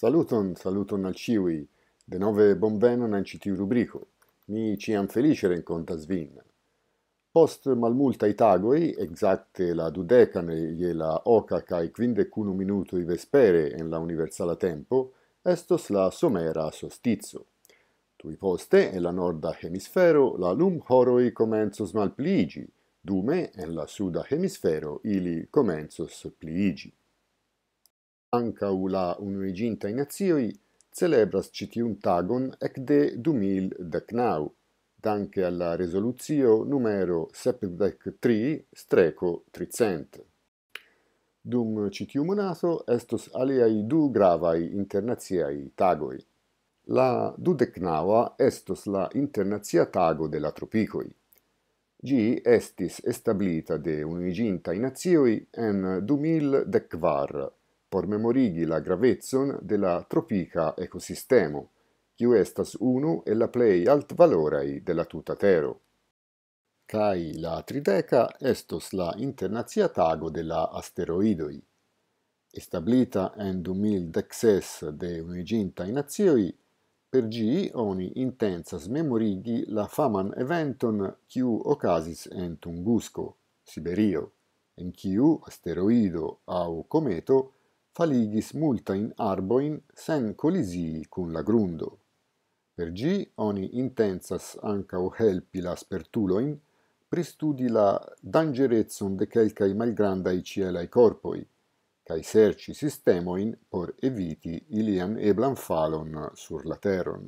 Saluton, saluton al ciui. De nove bonvenon en citiu rubrico. Mi ciam felice rencontas vin. Post malmultai tagoi, exacte la dudecane ie la oca cae quindecunu i vespere en la universala tempo, estos la somera sostizio. Tui poste, en la norda hemisfero, la lum horoi comenzos malpligi, dume, en la suda hemisfero, ili comenzos pligi anca u la unuiginta in azioi, celebras citium tagon ec de 2000 danke alla resoluzio numero 73 streco 300. Dum citium monato estos aliai du gravai internaziai tagoi. La du decnaua estos la internazia tago de la tropicoi. Gi estis establita de unuiginta in azioi en 2000 decvar por memorigi la gravezzon de la tropica ecosistemo, quiu estas unu e la plei alt valorei de la tuta tero. Cai la trideca estos la internazia tago de la asteroidoi. Establita en 2016 de uniginta in azioi, per gi oni intensas memorigi la faman eventon quiu ocasis en Tungusco, Siberio, en quiu asteroido au cometo – faligis multa in arboin sen colisii cun la grundo. Per gi oni intensas ancau helpi la spertuloin pristudi la dangerezzon de celcai malgrandai cielai corpoi, cae serci sistemoin por eviti ilian eblan falon sur la teron.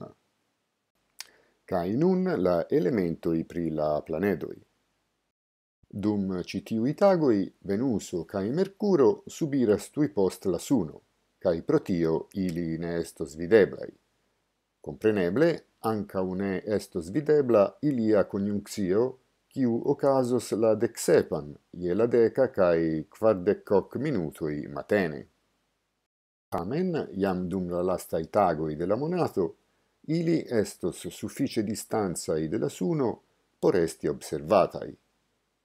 Cae nun la elementoi pri la planedoi dum citiu itagoi Venuso cae Mercuro subiras tui post la Suno, cae protio ili ne estos videblai. Compreneble, anca une estos videbla ilia coniunxio, ciu ocasos la dexepan, ie la deca cae quardecoc minutui matene. Amen, iam dum la lasta itagoi della monato, ili estos suffice distanzai della suno por esti observatai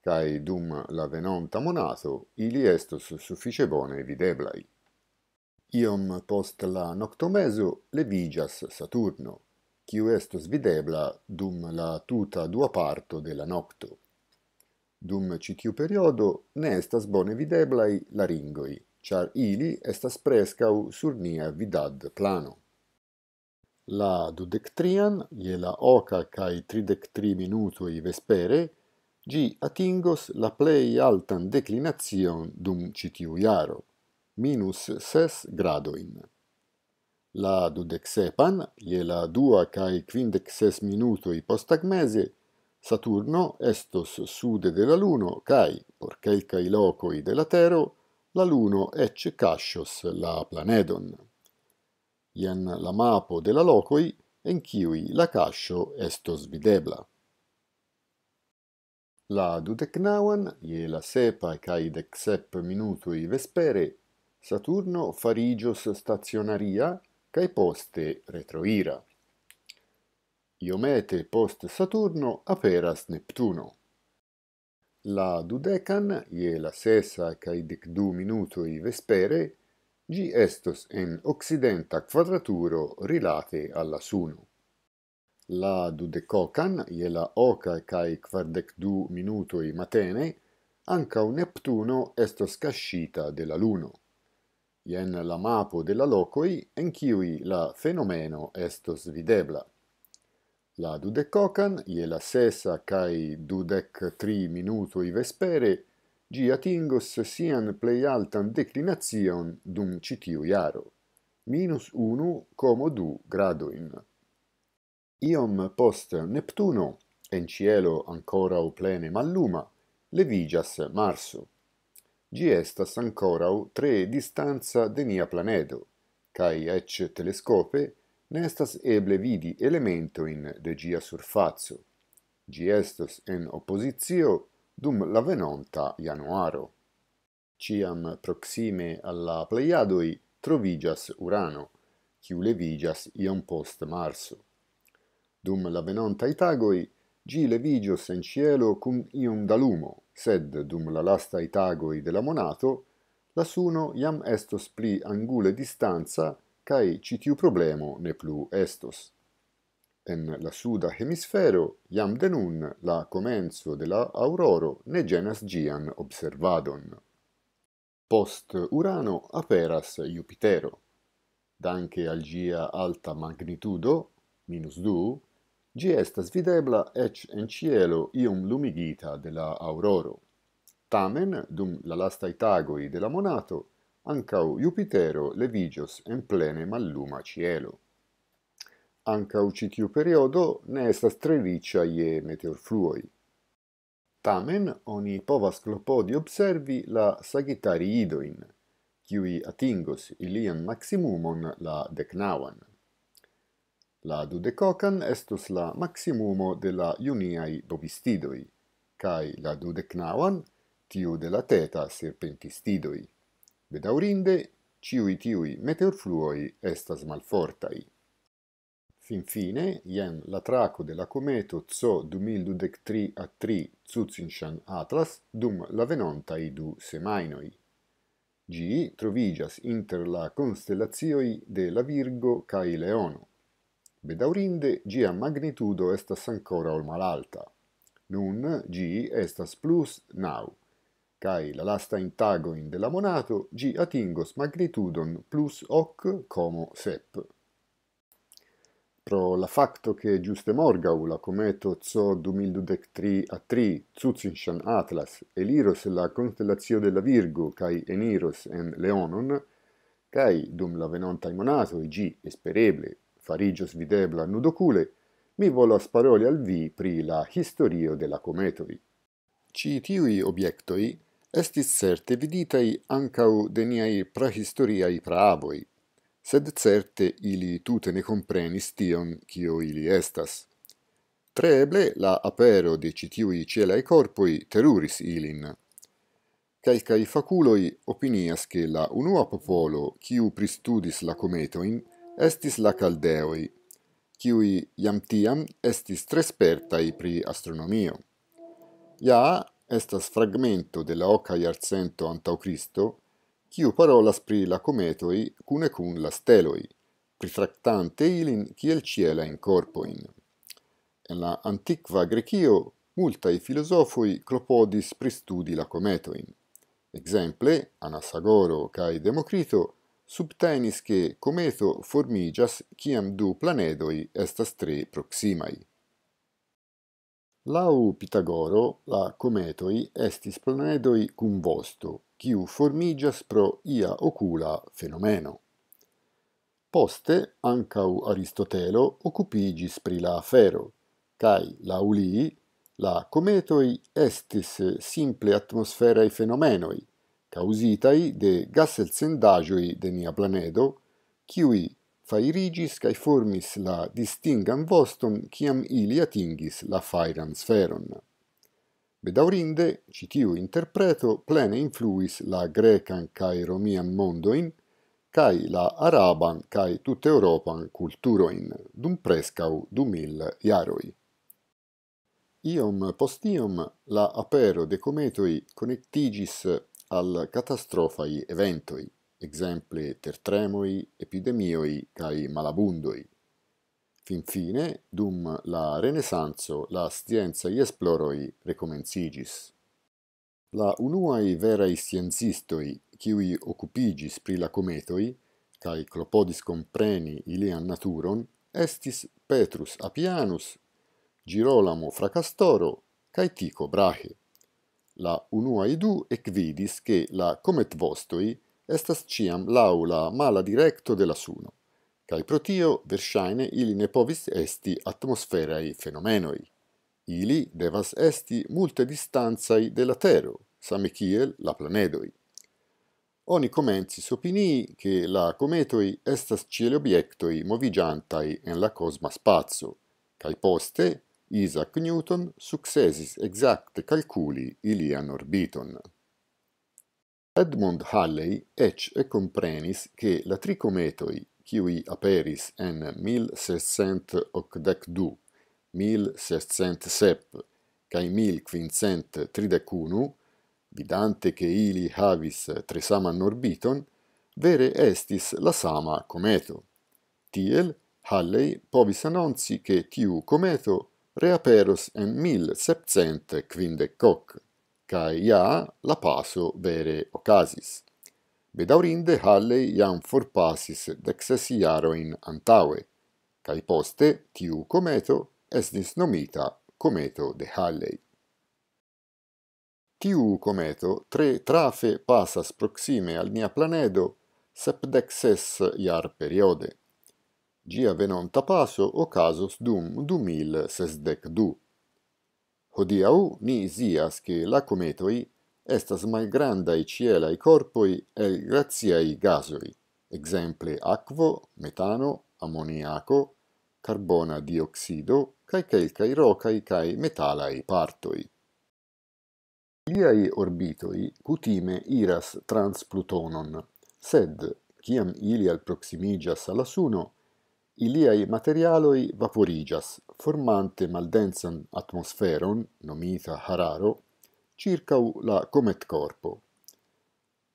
cae dum la venonta monato ili estos suffice bone videblai. Iom post la le vigias Saturno, quiu estos videbla dum la tuta dua parto de la nocto. Dum citiu periodo ne estas bone videblai la ringoi, char ili estas prescau sur nia vidad plano. La dudectrian, je la oca cae tridectri minutui vespere, gi atingos la plei altan declinazion dum citiu iaro, minus ses gradoin. La dudexepan, ie la dua cae quindexes minutoi postagmese, Saturno estos sude de la Luno, cae, por celcai locoi de la Tero, la Luno ec cascios la planedon. Ien la mapo de la locoi, en ciui la cascio estos videbla. La dutecnauan, ie la sepa cae dec sep minuto i vespere, Saturno farigios stationaria, cae poste retroira. Iomete post Saturno aperas Neptuno. La dudecan, ie la sesa cae dec du minuto i vespere, gi estos en occidenta quadraturo rilate alla suno la dudecocan, ie la oca kai quardec du minutoi matene, anca un Neptuno estos cascita de la Luno. Ien la mapo de la locoi, en qui la fenomeno estos videbla. La dudecocan, ie la sesa cae dudec tri minutoi vespere, gi atingos sian plei altan declinazion dum citiu iaro, minus du 1,2 gradoin iom post Neptuno en cielo ancora o plene malluma levigias Marsu gi estas ancora o tre distanza de mia planeto kai ec telescope nestas eble vidi elemento in de gia surfazio. gi estos en oppositio dum la venonta januaro ciam proxime alla pleiadoi trovigias urano chiu levigias iom post marsu dum la venonta itagoi gi levigios en cielo cum ium dalumo, sed dum la lasta itagoi de la monato, la suno iam estos pli angule distanza, cae citiu problemo ne plu estos. En la suda hemisfero, iam denun la comenzo de la auroro ne genas gian observadon. Post Urano aperas Jupitero. Danke al gia alta magnitudo, minus gi estas videbla ec en cielo ium lumigita de la auroro. Tamen, dum la lastai tagoi de la monato, ancau Jupitero levigios en plene malluma cielo. Ancau citiu periodo ne estas trevicia ie meteor fluoi. Tamen, oni povas clopodi observi la sagitari idoin, kiui atingos ilian maximumon la decnavan. La dudecocan estus la maximumo de la juniai bovistidoi, cae la dudecnauan, tiu de la teta serpentistidoi. Bedaurinde, ciui tiui meteorfluoi estas malfortai. Fin fine, jen la traco de la cometo Zo 2023 a 3 Zuzinshan Atlas dum la venontai du semainoi. Gi trovigas inter la constellazioi de la Virgo cae Leono bedaurinde gia magnitudo estas ancora ol malalta. Nun g estas plus nau, cae la lasta in tago in della monato g atingos magnitudon plus hoc como sep. Pro la facto che giuste morgau la cometo zo 2023 a 3 Zuzinshan Atlas eliros la constellazio della Virgo cae eniros en Leonon, cae dum la venonta in monato, g espereble farigios videbla nudocule, mi volas paroli al vi pri la historio de la cometovi. Ci tiui obiectoi estis certe viditai ancau de niai prahistoriai praavoi, sed certe ili tute ne comprenis tion cio ili estas. Treble la apero de citiui cielai corpoi teruris ilin. Caicai faculoi opinias che la unua popolo, ciu pristudis la cometoin, estis la caldeoi, ciui iam tiam estis trespertai pri astronomio. Ja, estas fragmento de la oca iarcento antau Cristo, ciu parolas pri la cometoi cune cun la steloi, pritractante ilin ciel ciela in corpoin. En la antiqua grecio, multai filosofoi clopodis pristudi la cometoin. Exemple, Anasagoro cae Democrito, subtenis che cometo formigias ciam du planedoi estas tre proximai. Lau Pitagoro, la cometoi estis planedoi cum vosto, ciu formigias pro ia ocula fenomeno. Poste, ancau Aristotelo ocupigis prila fero, cai lauli, la cometoi estis simple atmosferae fenomenoi, causitai de gasel sendagioi de mia planedo, ciui fai cae formis la distingam voston ciam ili atingis la fairan sferon. Bedaurinde, citiu interpreto plene influis la grecan cae romian mondoin, cae la araban cae tut europan culturoin, dum prescau du mil iaroi. Iom postium la apero de cometoi connectigis al catastrofai eventoi, exemple tertremoi, epidemioi cae malabundoi. Fin fine, dum la Renesanso, la scienza i esploroi recomenzigis. La unuae verae scienzistoi, ciui occupigis pri la cometoi, cae clopodis compreni ilian naturon, estis Petrus Apianus, Girolamo Fracastoro, cae Tico Brahe la unua idu ec vidis che la comet vostoi estas ciam laula mala directo de la suno, cae protio versaine ili ne povis esti atmosferai fenomenoi. Ili devas esti multe distanzai de la tero, same ciel la planedoi. Oni comenzi opinii che la cometoi estas cieli obiectoi movigiantai en la cosma spazio, cae poste, Isaac Newton successis exacte calculi ilian orbiton. Edmund Halley ec e comprenis che la tricometoi, qui aperis en 1682, 1607, cae 1531, vidante che ili havis tresaman orbiton, vere estis la sama cometo. Tiel, Halley povis annonci che tiu cometo reaperus en 1755, cae ja la paso vere ocasis. Bedaurinde Halle iam forpasis dexes iaroin antaue, cae poste tiu cometo esnis nomita cometo de Halle. Tiu cometo tre trafe pasas proxime al mia planedo dexes iar periode gia venonta passo o casus dum 2062. du. Hodiau ni zias che la cometoi estas mai grandai cielai corpoi el graziai gasoi, exemple aquo, metano, ammoniaco, carbona dioxido, cae celcai rocai cae metalai partoi. Iliai orbitoi cutime iras trans Plutonon, sed, ciam ili al proximigias alla Suno, Iliai materialoi vaporijas, formante maldensam atmosferon, nomita hararo, circa la comet corpo.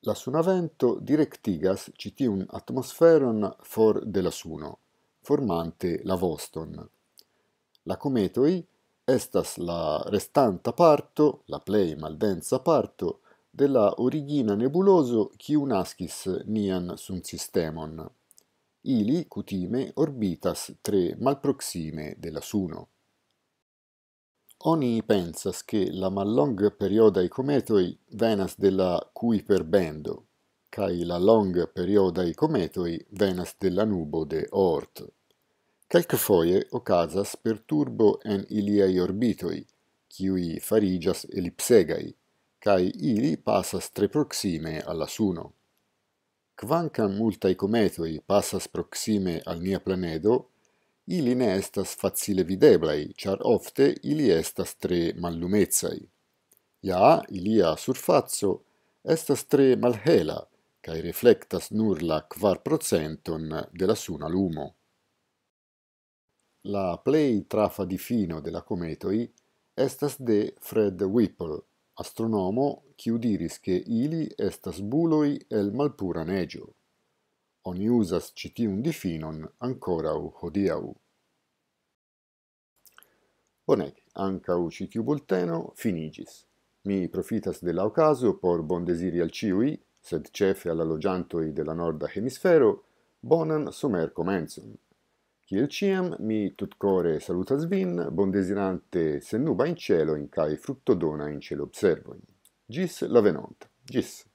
La sunavento directigas citium atmosferon for de la suno, formante la voston. La cometoi estas la restanta parto, la plei maldensa parto, della origina nebuloso quio unaskis nian sunsystemon ili cutime orbitas tre malproxime de la Suno. Oni pensas che la mallong periodai cometoi venas de la Kuiper bendo, cae la long periodai cometoi venas de la nubo de Oort. Calc foie ocasas per turbo en iliei orbitoi, ciui farigias ellipsegai, cae ili passas tre proxime alla Suno quancam multae cometoi passas proxime al nia planedo, ili ne estas facile videblei, char ofte ili estas tre mallumezai. Ja, ilia surfazzo estas tre malhela, cae reflectas nur la quar procenton de la suna lumo. La plei trafa di fino de la cometoi estas de Fred Whipple, astronomo chiudiris che ili estas buloi el malpura negio. Oni usas citi difinon ancora u hodiau. Bonec, anca u citi bulteno finigis. Mi profitas de la por bon desiri al ciui, sed cefe alla logiantoi della norda hemisfero, bonan sumer comenzum. Kiel ciam, mi tut core salutas vin, bon desirante in cielo in cae fructodona in cielo observoin. Gis la venonta. Gis.